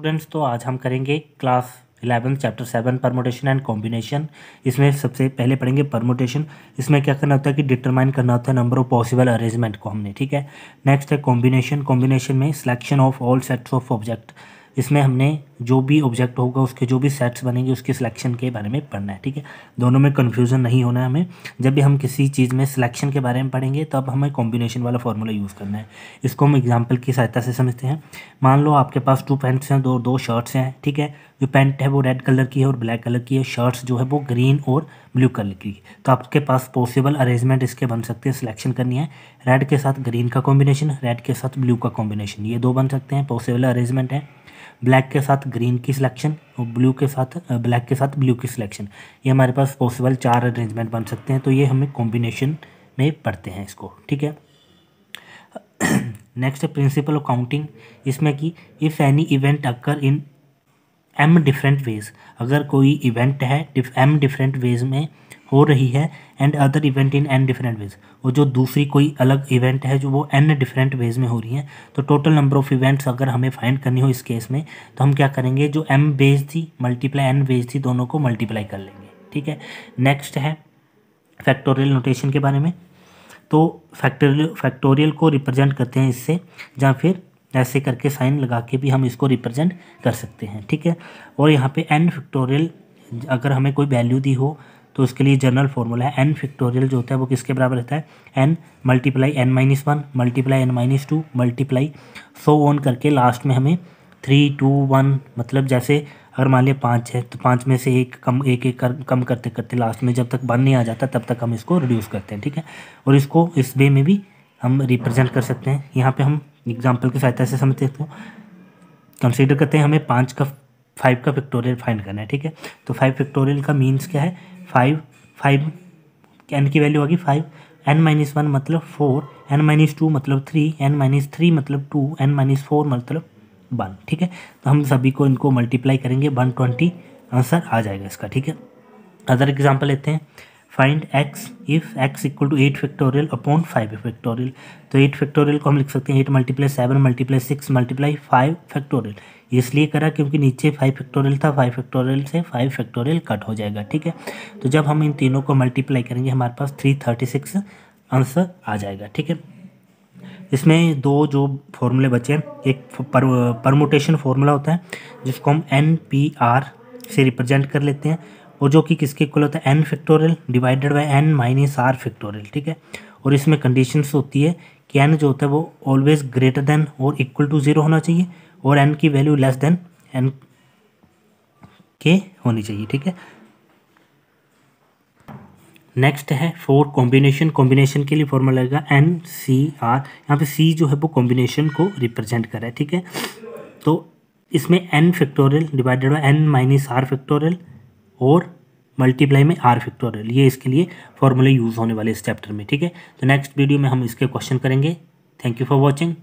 students तो आज हम करेंगे class eleven chapter seven permutation and combination इसमें सबसे पहले पढ़ेंगे परमोटेशन इसमें क्या करना होता है कि डिटरमाइन करना होता है नंबर ऑफ पॉसिबल अरेंजमेंट को हमने ठीक है नेक्स्ट है कॉम्बिनेशन कॉम्बिनेशन में selection of all sets of object इसमें हमने जो भी ऑब्जेक्ट होगा उसके जो भी सेट्स बनेंगे उसके सिलेक्शन के बारे में पढ़ना है ठीक है दोनों में कन्फ्यूज़न नहीं होना है हमें जब भी हम किसी चीज़ में सिलेक्शन के बारे में पढ़ेंगे तब हमें कॉम्बिनेशन वाला फॉर्मूला यूज़ करना है इसको हम एग्जाम्पल की सहायता से समझते हैं मान लो आपके पास टू पैंट्स हैं दो दो शर्ट्स हैं ठीक है जो पैंट है वो रेड कलर की है और ब्लैक कलर की है शर्ट्स जो है वो ग्रीन और ब्लू कलर की तो आपके पास पॉसिबल अरेंजमेंट इसके बन सकते हैं सिलेक्शन करनी है रेड के साथ ग्रीन का कॉम्बिनेशन रेड के साथ ब्लू का कॉम्बिनेशन ये दो बन सकते हैं पॉसिबल अरेंजमेंट है ब्लैक के साथ ग्रीन की सिलेक्शन और ब्लू के साथ ब्लैक के साथ ब्लू की सिलेक्शन ये हमारे पास पॉसिबल चार अरेंजमेंट बन सकते हैं तो ये हमें कॉम्बिनेशन में पढ़ते हैं इसको ठीक है नेक्स्ट है प्रिंसिपल अकाउंटिंग काउंटिंग इसमें कि if any event occur in m different ways अगर कोई इवेंट है एम डिफरेंट वेज में हो रही है and other event in n different ways और जो दूसरी कोई अलग इवेंट है जो वो एन डिफरेंट वेज में हो रही है तो टोटल नंबर ऑफ़ इवेंट्स अगर हमें फाइंड करनी हो इस केस में तो हम क्या करेंगे जो एम बेज थी मल्टीप्लाई एन बेज थी दोनों को मल्टीप्लाई कर लेंगे ठीक है नेक्स्ट है फैक्टोरियल नोटेशन के बारे में तो फैक्टोरियल फैक्टोरियल को रिप्रेजेंट करते हैं इससे या फिर ऐसे करके साइन लगा के भी हम इसको रिप्रेजेंट कर सकते हैं ठीक है और यहाँ पे एन फैक्टोरियल अगर हमें कोई वैल्यू दी हो तो उसके लिए जनरल फॉर्मूला है एन फैक्टोरियल जो होता है वो किसके बराबर रहता है n multiply n minus one multiply n minus two multiply so on करके लास्ट में हमें थ्री टू वन मतलब जैसे अगर मान लिया पाँच है तो पाँच में से एक कम एक एक कर कम करते करते लास्ट में जब तक वन नहीं आ जाता तब तक हम इसको रिड्यूस करते हैं ठीक है और इसको इस वे में भी हम रिप्रेजेंट कर सकते हैं यहाँ पे हम एग्जाम्पल की सहायता से समझते हैं तो कंसिडर करते हैं हमें पाँच का फाइव का फैक्टोरियल फाइंड करना है ठीक है तो फाइव फैक्टोरियल का मीन्स क्या है फाइव फाइव एन की वैल्यू आ गई फाइव एन माइनस वन मतलब फोर एन माइनस टू मतलब थ्री एन माइनस थ्री मतलब टू एन माइनस फोर मतलब वन ठीक है तो हम सभी को इनको मल्टीप्लाई करेंगे वन ट्वेंटी आंसर आ जाएगा इसका ठीक है अदर एग्जाम्पल लेते हैं find x if x equal to eight factorial upon five factorial तो एट फैक्टोरियल को हम लिख सकते हैं eight multiply seven multiply six multiply five factorial इसलिए करा क्योंकि नीचे फाइव फैक्टोरियल था फाइव फैक्टोरियल से फाइव फैक्टोरियल कट हो जाएगा ठीक है तो जब हम इन तीनों को मल्टीप्लाई करेंगे हमारे पास थ्री थर्टी सिक्स आंसर आ जाएगा ठीक है इसमें दो जो फॉर्मूले बचे हैं एक पर, परमोटेशन फॉर्मूला होता है जिसको हम एन पी आर से रिप्रेजेंट कर लेते हैं और जो कि किसके इक्वल होता है n factorial divided by n minus r factorial ठीक है और इसमें कंडीशंस होती है कि एन जो होता है वो ऑलवेज ग्रेटर देन और इक्वल टू ज़ीरो होना चाहिए और एन की वैल्यू लेस देन एन के होनी चाहिए ठीक है नेक्स्ट है फोर कॉम्बिनेशन कॉम्बिनेशन के लिए फॉर्मूला लगेगा एन सी आर यहाँ पे सी जो है वो कॉम्बिनेशन को रिप्रेजेंट कर रहा है ठीक है तो इसमें n factorial divided by n minus r factorial और मल्टीप्लाई में आर फैक्टोरियल ये इसके लिए फॉर्मूले यूज़ होने वाले इस चैप्टर में ठीक है तो नेक्स्ट वीडियो में हम इसके क्वेश्चन करेंगे थैंक यू फॉर वॉचिंग